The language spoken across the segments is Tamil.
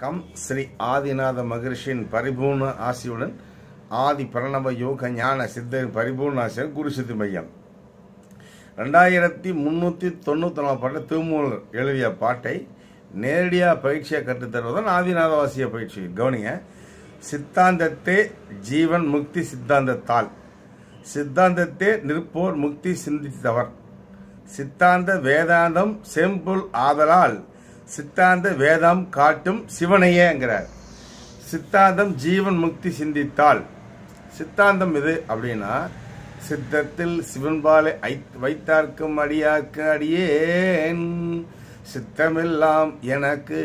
கம் ஸ்ரீ ஆதிநாத மகரிஷியின் பரிபூர்ண ஆசியுடன் ஆதி பிரணவ யோக ஞான சித்தர் பரிபூர்ண ஆசிரியர் சித்தி மையம் ரெண்டாயிரத்தி முந்நூற்றி தொண்ணூத்தி நாலாம் பாட்டு திருமூலர் எழுதிய பாட்டை நேரடியாக பயிற்சியை கற்றுத்தருவதன் வாசிய பயிற்சி கவனிங்க சித்தாந்தத்தே ஜீவன் முக்தி சித்தாந்தத்தால் சித்தாந்தத்தே நிற்போர் முக்தி சிந்தித்தவர் சித்தாந்த வேதாந்தம் செம்புல் ஆதலால் சித்தாந்த வேதம் காட்டும் சிவனையேங்கிறார் சித்தாந்தம் ஜீவன் முக்தி சிந்தித்தால் சித்தாந்தம் இது அப்படின்னா சித்தத்தில் சிவன்பாலை வைத்தார்க்கும் அடியாக்கு அடியேன் சித்தமெல்லாம் எனக்கு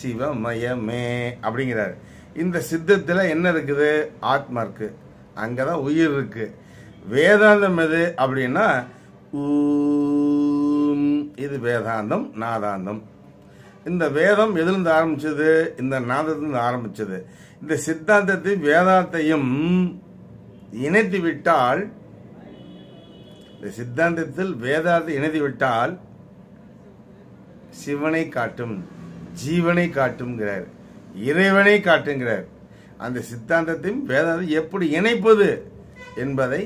சிவமயமே அப்படிங்கிறார் இந்த சித்தத்தில் என்ன இருக்குது ஆத்மா இருக்கு அங்கே தான் உயிர் இருக்குது வேதாந்தம் எது அப்படின்னா இது வேதாந்தம் நாதாந்தம் இந்த வேதம் எதிலிருந்து ஆரம்பிச்சது இந்த நாதத்திலிருந்து ஆரம்பிச்சது இந்த சித்தாந்தத்தையும் வேதாத்தையும் இணைத்து விட்டால் இந்த சித்தாந்தத்தில் வேதாத்தை இணைத்து விட்டால் சிவனை காட்டும் ஜீவனை காட்டுங்கிறார் இறைவனை காட்டுங்கிறார் அந்த சித்தாந்தத்தையும் வேதாந்தம் எப்படி இணைப்பது என்பதை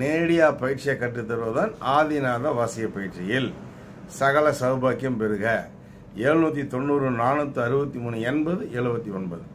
நேரடியா பயிற்சியை கற்றுத்தருவதுதான் ஆதிநாத வாசிய பயிற்சியில் சகல சௌபாக்கியம் பெறுக எழுநூற்றி தொண்ணூறு நானூற்றி அறுபத்தி மூணு எண்பது எழுபத்தி ஒன்பது